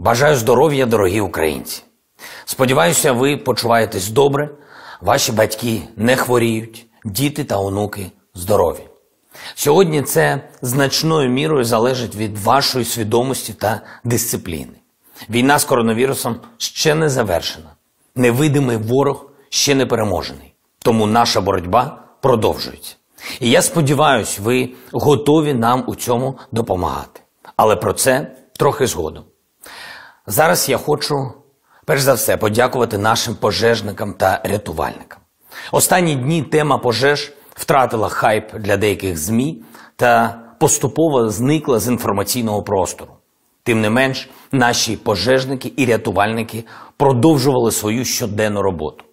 Бажаю здоров'я, дорогі українці. Сподіваюся, ви почуваєтесь добре, ваші батьки не хворіють, діти та онуки здорові. Сьогодні це значною мірою залежить від вашої свідомості та дисципліни. Війна з коронавірусом ще не завершена. Невидимий ворог ще не переможений. Тому наша боротьба продовжується. І я сподіваюся, ви готові нам у цьому допомагати. Але про це трохи згодом. Зараз я хочу, перш за все, подякувати нашим пожежникам та рятувальникам. Останні дні тема пожеж втратила хайп для деяких ЗМІ та поступово зникла з інформаційного простору. Тим не менш, наші пожежники і рятувальники продовжували свою щоденну роботу.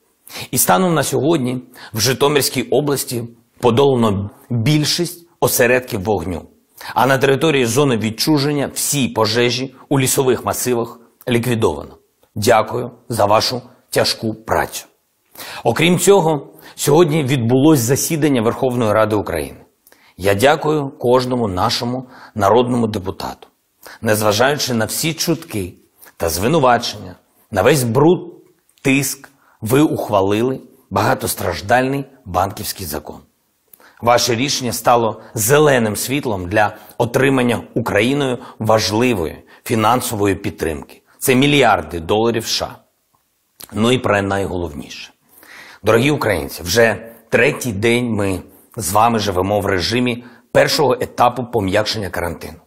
І станом на сьогодні в Житомирській області подолано більшість осередків вогню. А на території зони відчуження всі пожежі у лісових масивах ліквідовано. Дякую за вашу тяжку працю. Окрім цього, сьогодні відбулось засідання Верховної Ради України. Я дякую кожному нашому народному депутату, незважаючи на всі чутки та звинувачення, на весь бруд, тиск, ви ухвалили багатостраждальний банківський закон. Ваше рішення стало зеленим світлом для отримання Україною важливої фінансової підтримки. Це мільярди доларів США. Ну і про найголовніше. Дорогі українці, вже третій день ми з вами живемо в режимі першого етапу пом'якшення карантину.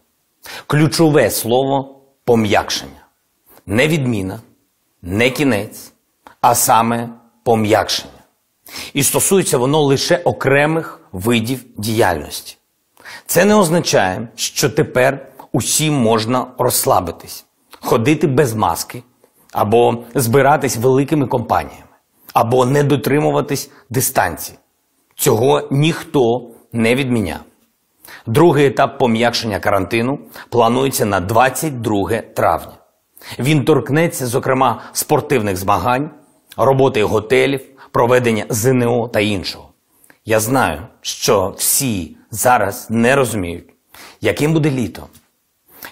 Ключове слово пом'якшення. Не відміна, не кінець, а саме пом'якшення. І стосується воно лише окремих видів діяльності. Це не означає, що тепер усім можна розслабитись ходити без маски, або збиратись великими компаніями, або не дотримуватись дистанції. Цього ніхто не відміняв. Другий етап пом'якшення карантину планується на 22 травня. Він торкнеться, зокрема, спортивних змагань, роботи готелів, проведення ЗНО та іншого. Я знаю, що всі зараз не розуміють, яким буде літо,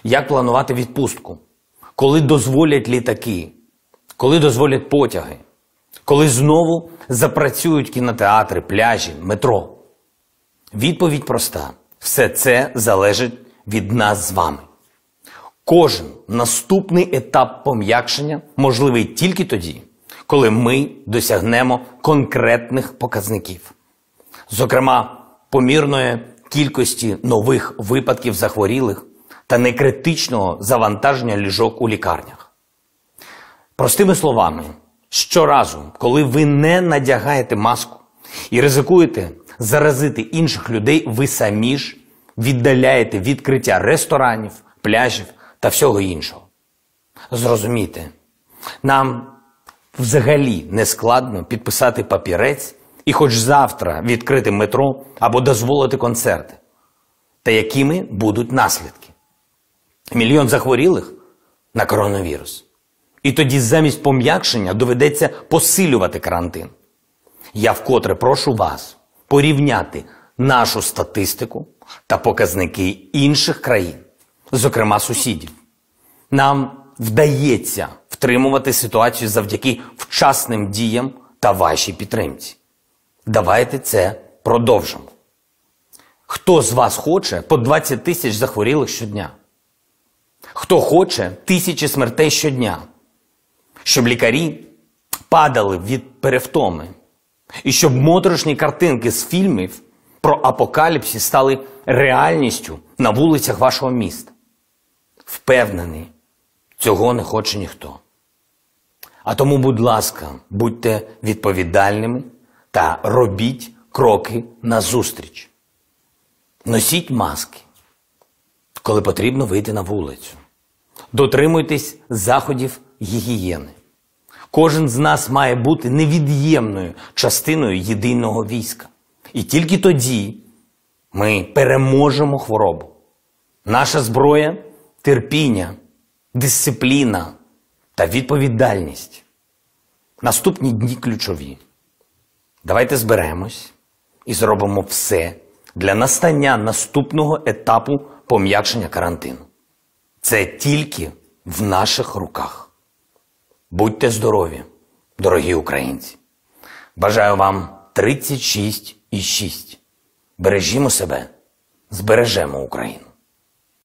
як планувати відпустку, коли дозволять літаки, коли дозволять потяги, коли знову запрацюють кінотеатри, пляжі, метро. Відповідь проста: все це залежить від нас з вами. Кожен наступний етап пом'якшення можливий тільки тоді, коли ми досягнемо конкретних показників, зокрема помірної кількості нових випадків захворілих, та некритичного завантаження ліжок у лікарнях. Простими словами, щоразу, коли ви не надягаєте маску і ризикуєте заразити інших людей, ви самі ж віддаляєте відкриття ресторанів, пляжів та всього іншого. Зрозумійте, нам взагалі не складно підписати папірець і хоч завтра відкрити метро або дозволити концерти, та якими будуть наслідки мільйон захворілих на коронавірус. І тоді замість пом'якшення доведеться посилювати карантин. Я вкотре прошу вас порівняти нашу статистику та показники інших країн, зокрема сусідів. Нам вдається втримувати ситуацію завдяки вчасним діям та вашій підтримці. Давайте це продовжимо. Хто з вас хоче по 20 тисяч захворілих щодня? Хто хоче тисячі смертей щодня, щоб лікарі падали від перевтоми, і щоб моторошні картинки з фільмів про апокаліпсі стали реальністю на вулицях вашого міста. Впевнений, цього не хоче ніхто. А тому, будь ласка, будьте відповідальними та робіть кроки назустріч. Носіть маски, коли потрібно вийти на вулицю. Дотримуйтесь заходів гігієни. Кожен з нас має бути невід'ємною частиною єдиного війська. І тільки тоді ми переможемо хворобу. Наша зброя терпіння, дисципліна та відповідальність. Наступні дні ключові. Давайте зберемось і зробимо все для настання наступного етапу пом'якшення карантину. Це тільки в наших руках. Будьте здорові, дорогі українці! Бажаю вам 36 і 6. Бережімо себе, збережемо Україну.